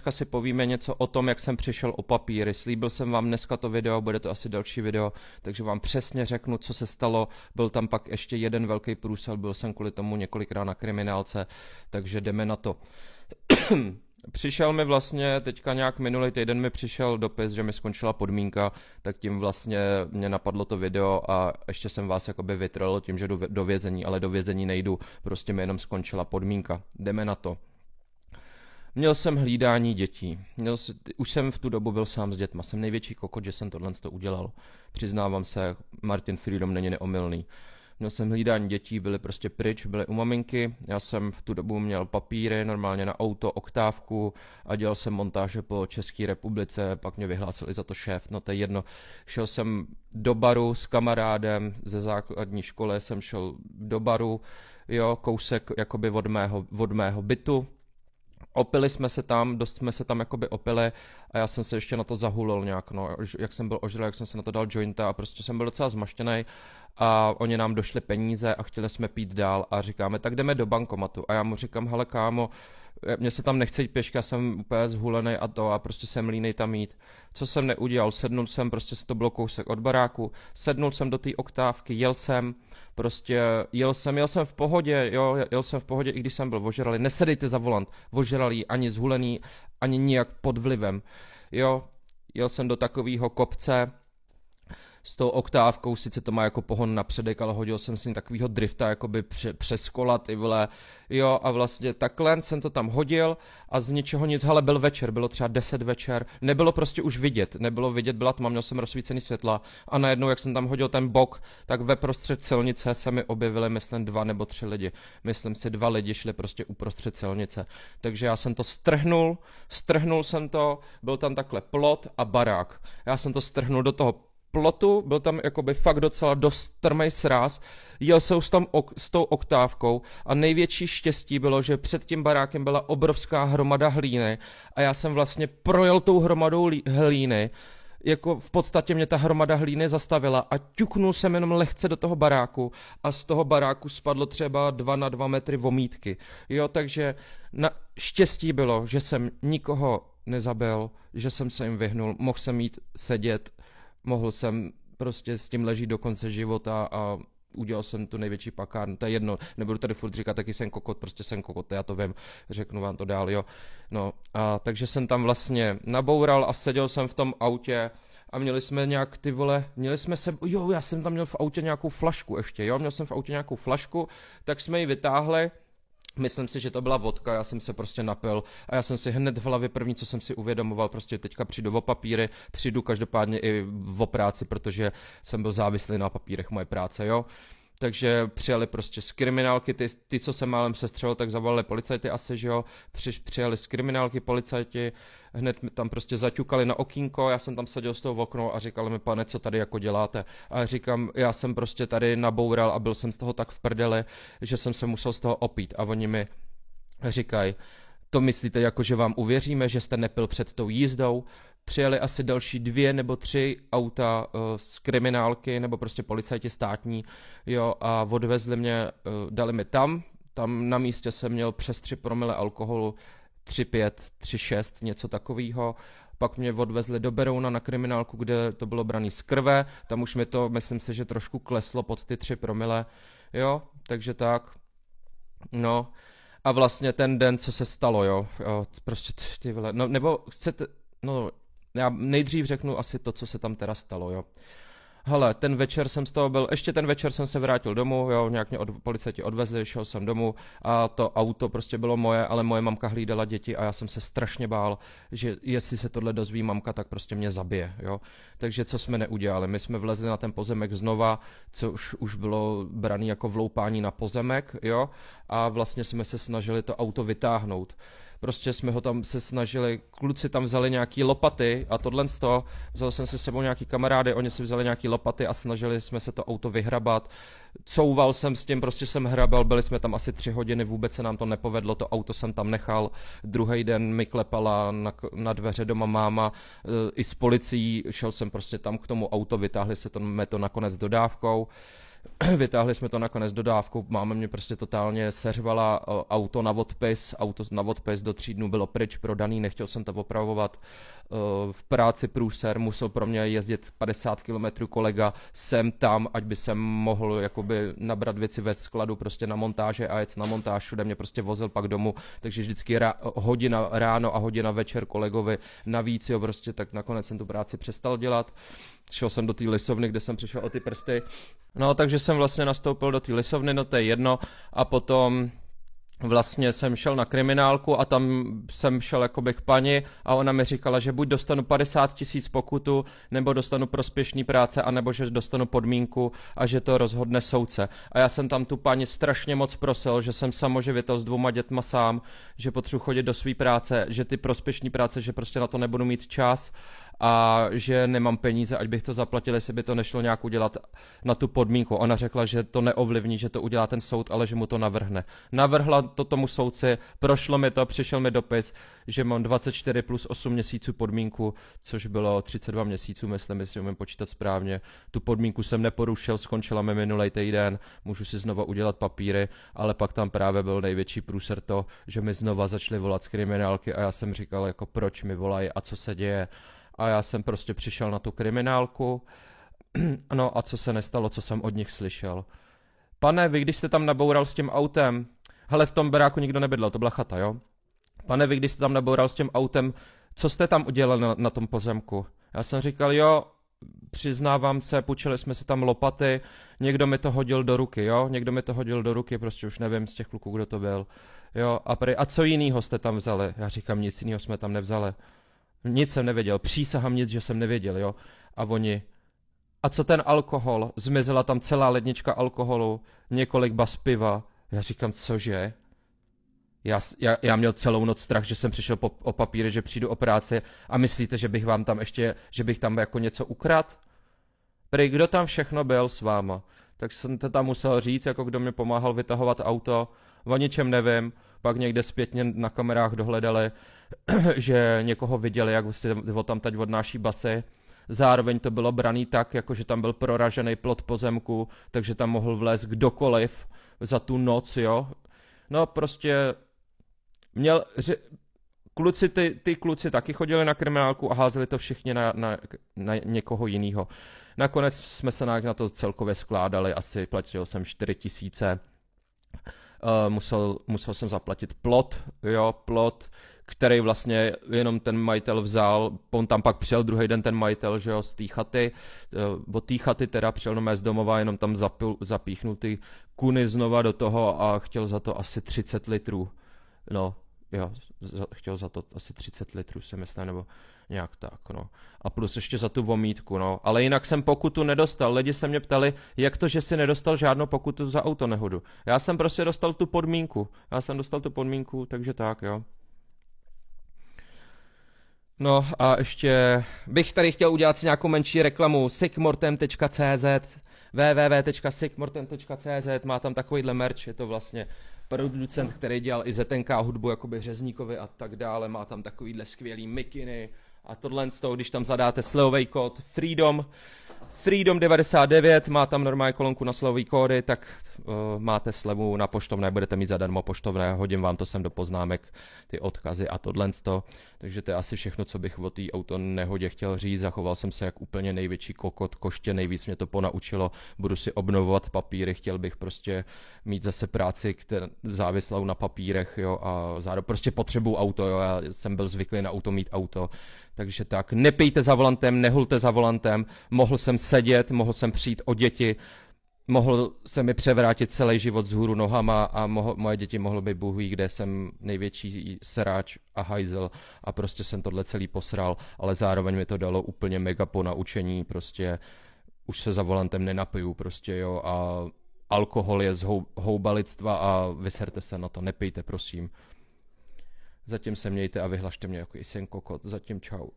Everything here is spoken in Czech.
Dneska si povíme něco o tom, jak jsem přišel o papíry. Slíbil jsem vám dneska to video, bude to asi další video, takže vám přesně řeknu, co se stalo. Byl tam pak ještě jeden velký průsel, byl jsem kvůli tomu několikrát na kriminálce, takže jdeme na to. Přišel mi vlastně teďka nějak minulý týden mi přišel dopis, že mi skončila podmínka, tak tím vlastně mě napadlo to video a ještě jsem vás jakoby vytrl tím, že jdu do vězení, ale do vězení nejdu, prostě mi jenom skončila podmínka. Jdeme na to. Měl jsem hlídání dětí. Měl, už jsem v tu dobu byl sám s dětma. Jsem největší kokot, že jsem tohle to udělal. Přiznávám se, Martin Freedom není neomylný. Měl jsem hlídání dětí, byly prostě pryč, byly u maminky. Já jsem v tu dobu měl papíry, normálně na auto, oktávku a dělal jsem montáže po České republice, pak mě vyhlásili za to šéf, no to je jedno. Šel jsem do baru s kamarádem ze základní školy, jsem šel do baru, jo, kousek jakoby od mého, od mého bytu, opili jsme se tam, dost jsme se tam jakoby opili a já jsem se ještě na to zahulil nějak, no, jak jsem byl ožralý, jak jsem se na to dal jointa a prostě jsem byl docela zmaštěný a oni nám došli peníze a chtěli jsme pít dál a říkáme, tak jdeme do bankomatu. A já mu říkám, hele kámo, e, mně se tam nechce jít pěška, jsem úplně zhulený a to a prostě jsem línej tam jít. Co jsem neudělal, sednul jsem, prostě se to bylo kousek od baráku, sednul jsem do té oktávky, jel jsem, prostě jel jsem, jel jsem v pohodě, jo, jel jsem v pohodě, i když jsem byl vožeralý, nesedejte za volant, vožeralý, ani zhulený, ani nijak pod vlivem, jo, jel jsem do takového kopce, s tou oktávkou, sice to má jako pohon na předek, ale hodil jsem si takovýho drifta jakoby by přes kola ty vole, jo a vlastně takhle jsem to tam hodil a z ničeho nic, ale byl večer, bylo třeba 10 večer, nebylo prostě už vidět, nebylo vidět, byla tma, měl jsem rozsvícený světla a najednou, jak jsem tam hodil ten bok, tak ve prostřed silnice se mi objevily, myslím, dva nebo tři lidi, myslím si, dva lidi šli prostě uprostřed silnice, takže já jsem to strhnul, strhnul jsem to, byl tam takhle plot a barák, já jsem to strhnul do toho plotu, byl tam jakoby fakt docela dost trmej sraz, jel jsem s, tam ok, s tou oktávkou a největší štěstí bylo, že před tím barákem byla obrovská hromada hlíny a já jsem vlastně projel tou hromadou hlíny, jako v podstatě mě ta hromada hlíny zastavila a ťuknul jsem jenom lehce do toho baráku a z toho baráku spadlo třeba 2 na 2 metry vomítky. Jo, takže na štěstí bylo, že jsem nikoho nezabil, že jsem se jim vyhnul, mohl jsem jít sedět mohl jsem prostě s tím leží do konce života a udělal jsem tu největší pakárnu, to je jedno, nebudu tady furt říkat, taky jsem kokot, prostě jsem kokot, já to vím, řeknu vám to dál, jo. No, a takže jsem tam vlastně naboural a seděl jsem v tom autě a měli jsme nějak ty vole, měli jsme se, jo, já jsem tam měl v autě nějakou flašku ještě, jo, měl jsem v autě nějakou flašku, tak jsme ji vytáhli, Myslím si, že to byla vodka, já jsem se prostě napil a já jsem si hned v hlavě první, co jsem si uvědomoval, prostě teďka přijdu o papíry, přijdu každopádně i o práci, protože jsem byl závislý na papírech moje práce, jo. Uh, takže přijeli prostě z kriminálky, ty, ty co se málem sestřelil, tak zavolali policajty asi, že jo, Při, přijeli z kriminálky policajti, hned tam prostě zaťukali na okínko, já jsem tam seděl s tou v a říkali mi, pane, co tady jako děláte? A říkám, já jsem prostě tady naboural a byl jsem z toho tak v prdeli, že jsem se musel z toho opít a oni mi říkají, to myslíte jako, že vám uvěříme, že jste nepil před tou jízdou? přijeli asi další dvě nebo tři auta uh, z kriminálky nebo prostě policajti státní, jo, a odvezli mě, uh, dali mi tam, tam na místě jsem měl přes 3 promile alkoholu, 3,5, 3,6, něco takového. Pak mě odvezli do Berouna na kriminálku, kde to bylo braný z krve, tam už mi to, myslím si, že trošku kleslo pod ty 3 promile, jo, takže tak, no. A vlastně ten den, co se stalo, jo, jo prostě ty vole, no nebo chcete, no já nejdřív řeknu asi to, co se tam teda stalo, jo. Hele, ten večer jsem z toho byl, ještě ten večer jsem se vrátil domů, jo, nějak mě od, policajti odvezli, šel jsem domů a to auto prostě bylo moje, ale moje mamka hlídala děti a já jsem se strašně bál, že jestli se tohle dozví mamka, tak prostě mě zabije, jo. Takže co jsme neudělali? My jsme vlezli na ten pozemek znova, což už bylo braný jako vloupání na pozemek, jo, a vlastně jsme se snažili to auto vytáhnout prostě jsme ho tam se snažili, kluci tam vzali nějaký lopaty a tohle z toho, vzal jsem se sebou nějaký kamarády, oni si vzali nějaký lopaty a snažili jsme se to auto vyhrabat. Couval jsem s tím, prostě jsem hrabal, byli jsme tam asi tři hodiny, vůbec se nám to nepovedlo, to auto jsem tam nechal. Druhý den mi klepala na, na dveře doma máma eh, i s policií, šel jsem prostě tam k tomu auto, vytáhli se to, to nakonec dodávkou. Vytáhli jsme to nakonec dodávku, máme mě prostě totálně seřvala e, auto na odpis, auto na odpis do tří dnů bylo pryč, prodaný, nechtěl jsem to opravovat. E, v práci průser musel pro mě jezdit 50 km kolega sem tam, ať by jsem mohl jakoby nabrat věci ve skladu prostě na montáže a jet na montáž, všude mě prostě vozil pak domů, takže vždycky rá, hodina ráno a hodina večer kolegovi navíc, jo, prostě tak nakonec jsem tu práci přestal dělat šel jsem do té lisovny, kde jsem přišel o ty prsty No, takže jsem vlastně nastoupil do té lisovny, to je jedno a potom vlastně jsem šel na kriminálku a tam jsem šel jako k paní a ona mi říkala, že buď dostanu 50 tisíc pokutu, nebo dostanu prospěšný práce, anebo že dostanu podmínku a že to rozhodne soudce. A já jsem tam tu paní strašně moc prosil, že jsem samoživitel s dvouma dětma sám, že potřebuji chodit do své práce, že ty prospěšní práce, že prostě na to nebudu mít čas a že nemám peníze, ať bych to zaplatil, jestli by to nešlo nějak udělat na tu podmínku. Ona řekla, že to neovlivní, že to udělá ten soud, ale že mu to navrhne. Navrhla to tomu soudci, prošlo mi to, přišel mi dopis, že mám 24 plus 8 měsíců podmínku, což bylo 32 měsíců, myslím, jestli umím počítat správně. Tu podmínku jsem neporušil, skončila mi minulý týden, můžu si znova udělat papíry, ale pak tam právě byl největší průser to, že mi znova začali volat z kriminálky a já jsem říkal, jako proč mi volají a co se děje a já jsem prostě přišel na tu kriminálku. No a co se nestalo, co jsem od nich slyšel. Pane, vy když jste tam naboural s tím autem, hele v tom beráku nikdo nebydlel, to byla chata, jo? Pane, vy když jste tam naboural s tím autem, co jste tam udělal na, na tom pozemku? Já jsem říkal, jo, přiznávám se, půjčili jsme si tam lopaty, někdo mi to hodil do ruky, jo, někdo mi to hodil do ruky, prostě už nevím z těch kluků, kdo to byl, jo, a, prý, a co jiného jste tam vzali? Já říkám, nic jiného jsme tam nevzali. Nic jsem nevěděl, přísahám nic, že jsem nevěděl, jo. A oni, a co ten alkohol? Zmizela tam celá lednička alkoholu, několik bas piva. Já říkám, cože? Já, já, já měl celou noc strach, že jsem přišel po, o papíry, že přijdu o práci a myslíte, že bych vám tam ještě, že bych tam jako něco ukradl? Prej, kdo tam všechno byl s váma? Tak jsem to tam musel říct, jako kdo mi pomáhal vytahovat auto, o ničem nevím pak někde zpětně na kamerách dohledali, že někoho viděli, jak vlastně ho tam teď odnáší basy. Zároveň to bylo braný tak, jako že tam byl proražený plot pozemku, takže tam mohl vlézt kdokoliv za tu noc, jo. No prostě měl, ři, kluci, ty, ty kluci taky chodili na kriminálku a házeli to všichni na, na, na někoho jiného. Nakonec jsme se na to celkově skládali, asi platil jsem 4 tisíce. Eh, musel, musel jsem zaplatit plot, jo, plot, který vlastně jenom ten majitel vzal, on tam pak přijel druhý den ten majitel, že jo, z té chaty, eh, od té chaty teda přijel na z domova, jenom tam zapil, zapíchnul ty kuny znova do toho a chtěl za to asi 30 litrů, no, Jo, za, chtěl za to asi 30 litrů, si myslím, nebo nějak tak, no. A plus ještě za tu vomítku, no. Ale jinak jsem pokutu nedostal. Lidi se mě ptali, jak to, že si nedostal žádnou pokutu za auto nehodu. Já jsem prostě dostal tu podmínku. Já jsem dostal tu podmínku, takže tak, jo. No a ještě bych tady chtěl udělat si nějakou menší reklamu sigmortem.cz www.sigmortem.cz má tam takovýhle merch, je to vlastně producent, který dělal i ZNK hudbu jakoby Řezníkovi a tak dále, má tam takovýhle skvělý mikiny a tohle z toho, když tam zadáte slevový kód Freedom, Freedom 99 má tam normální kolonku na slovový kódy, tak uh, máte slevu na poštovné, budete mít zadarmo poštovné, hodím vám to sem do poznámek, ty odkazy a tohle. Takže to je asi všechno, co bych o té auto nehodě chtěl říct. Zachoval jsem se jak úplně největší kokot, koště, nejvíc mě to ponaučilo. Budu si obnovovat papíry, chtěl bych prostě mít zase práci které, závislou na papírech, jo, a zároveň prostě potřebu auto, jo, já jsem byl zvyklý na auto mít auto, takže tak, nepijte za volantem, nehulte za volantem, mohl jsem sedět, mohl jsem přijít o děti, mohl se mi převrátit celý život z hůru nohama a mohl, moje děti mohlo by bůh kde jsem největší seráč a hajzel a prostě jsem tohle celý posral, ale zároveň mi to dalo úplně mega po naučení, prostě už se za volantem nenapiju prostě jo a alkohol je z houba a vyserte se na to, nepijte prosím. Zatím se mějte a vyhlašte mě jako jsem kokot. Zatím čau.